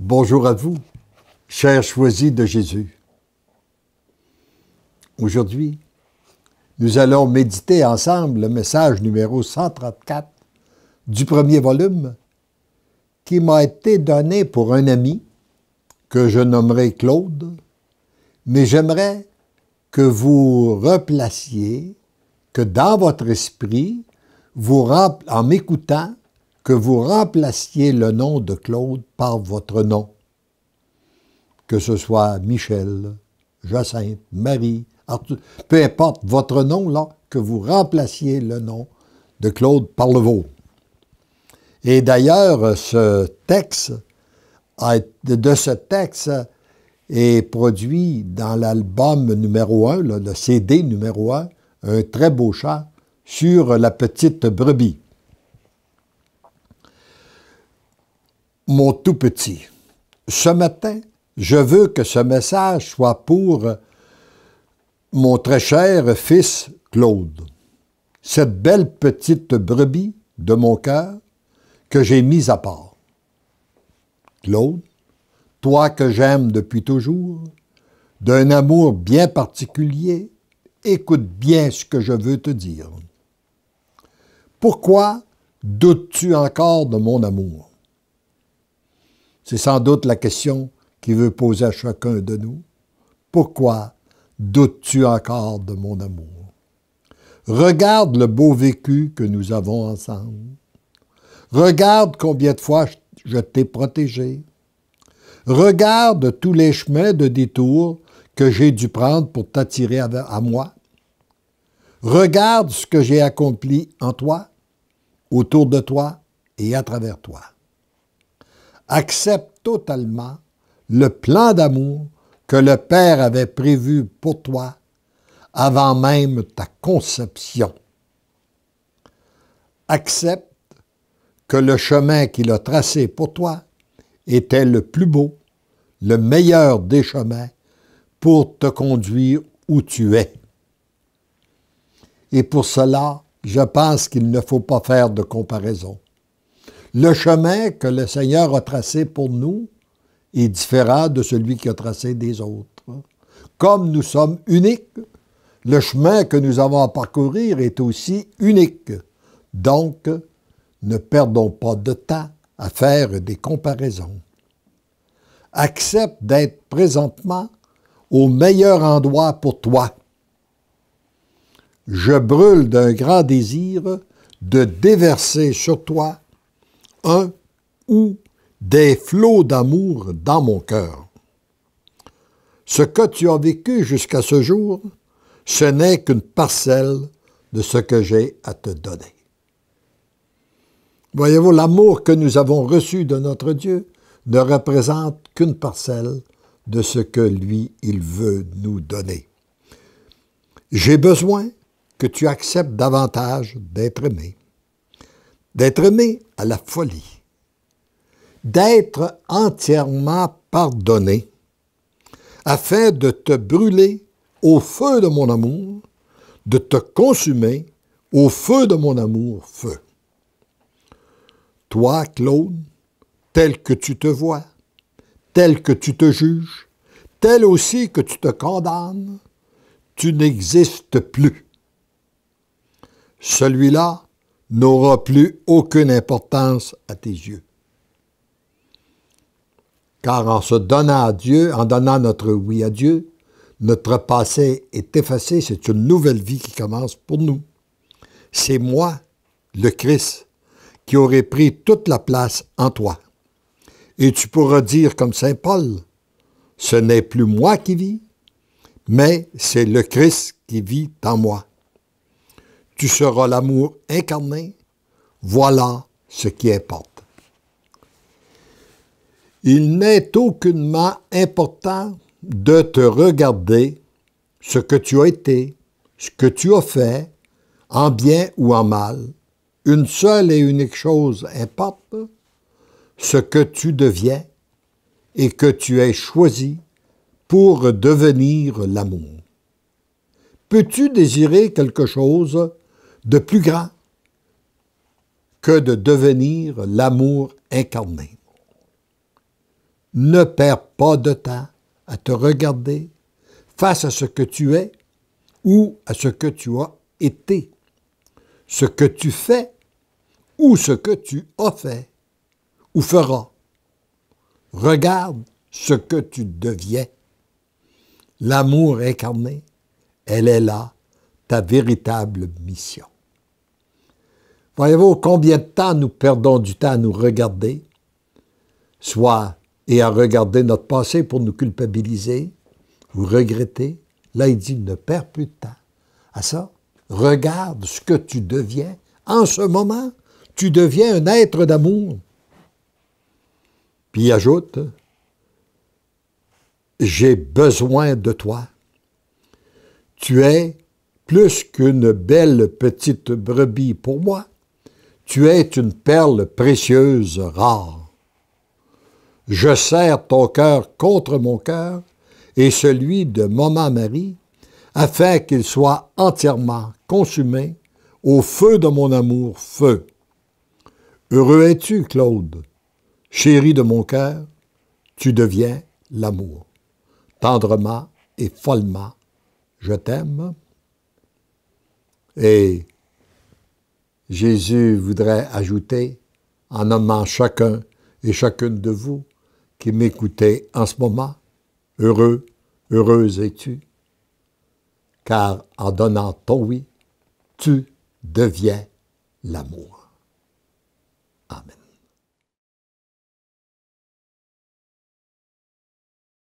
Bonjour à vous, chers choisis de Jésus. Aujourd'hui, nous allons méditer ensemble le message numéro 134 du premier volume qui m'a été donné pour un ami que je nommerai Claude, mais j'aimerais que vous replaciez, que dans votre esprit, vous en m'écoutant, que vous remplaciez le nom de Claude par votre nom. Que ce soit Michel, Jacinthe, Marie, peu importe votre nom, là, que vous remplaciez le nom de Claude par le vôtre. Et d'ailleurs, ce texte, de ce texte, est produit dans l'album numéro 1, le CD numéro 1, un très beau chant sur la petite brebis. mon tout petit, ce matin, je veux que ce message soit pour euh, mon très cher fils Claude, cette belle petite brebis de mon cœur que j'ai mise à part. Claude, toi que j'aime depuis toujours, d'un amour bien particulier, écoute bien ce que je veux te dire. Pourquoi doutes-tu encore de mon amour? C'est sans doute la question qui veut poser à chacun de nous. Pourquoi doutes-tu encore de mon amour? Regarde le beau vécu que nous avons ensemble. Regarde combien de fois je t'ai protégé. Regarde tous les chemins de détour que j'ai dû prendre pour t'attirer à moi. Regarde ce que j'ai accompli en toi, autour de toi et à travers toi accepte totalement le plan d'amour que le Père avait prévu pour toi avant même ta conception. Accepte que le chemin qu'il a tracé pour toi était le plus beau, le meilleur des chemins pour te conduire où tu es. Et pour cela, je pense qu'il ne faut pas faire de comparaison. Le chemin que le Seigneur a tracé pour nous est différent de celui qu'il a tracé des autres. Comme nous sommes uniques, le chemin que nous avons à parcourir est aussi unique. Donc, ne perdons pas de temps à faire des comparaisons. Accepte d'être présentement au meilleur endroit pour toi. Je brûle d'un grand désir de déverser sur toi un ou des flots d'amour dans mon cœur. Ce que tu as vécu jusqu'à ce jour, ce n'est qu'une parcelle de ce que j'ai à te donner. Voyez-vous, l'amour que nous avons reçu de notre Dieu ne représente qu'une parcelle de ce que lui, il veut nous donner. J'ai besoin que tu acceptes davantage d'être aimé d'être aimé à la folie, d'être entièrement pardonné, afin de te brûler au feu de mon amour, de te consumer au feu de mon amour, feu. Toi, Claude, tel que tu te vois, tel que tu te juges, tel aussi que tu te condamnes, tu n'existes plus. Celui-là n'aura plus aucune importance à tes yeux. Car en se donnant à Dieu, en donnant notre oui à Dieu, notre passé est effacé, c'est une nouvelle vie qui commence pour nous. C'est moi, le Christ, qui aurait pris toute la place en toi. Et tu pourras dire comme Saint Paul, ce n'est plus moi qui vis, mais c'est le Christ qui vit en moi tu seras l'amour incarné. Voilà ce qui importe. Il n'est aucunement important de te regarder ce que tu as été, ce que tu as fait, en bien ou en mal. Une seule et unique chose importe, ce que tu deviens et que tu es choisi pour devenir l'amour. Peux-tu désirer quelque chose de plus grand que de devenir l'amour incarné. Ne perds pas de temps à te regarder face à ce que tu es ou à ce que tu as été, ce que tu fais ou ce que tu as fait ou feras. Regarde ce que tu deviens. L'amour incarné, elle est là, ta véritable mission. Voyez-vous combien de temps nous perdons du temps à nous regarder, soit et à regarder notre passé pour nous culpabiliser ou regretter. Là, il dit, ne perds plus de temps à ça. Regarde ce que tu deviens. En ce moment, tu deviens un être d'amour. Puis il ajoute, j'ai besoin de toi. Tu es plus qu'une belle petite brebis pour moi. Tu es une perle précieuse, rare. Je serre ton cœur contre mon cœur et celui de Maman Marie, afin qu'il soit entièrement consumé au feu de mon amour, feu. Heureux es-tu, Claude, chéri de mon cœur, tu deviens l'amour. Tendrement et follement, je t'aime. Et Jésus voudrait ajouter, en nommant chacun et chacune de vous qui m'écoutez en ce moment, heureux, heureuse es-tu, car en donnant ton oui, tu deviens l'amour. Amen.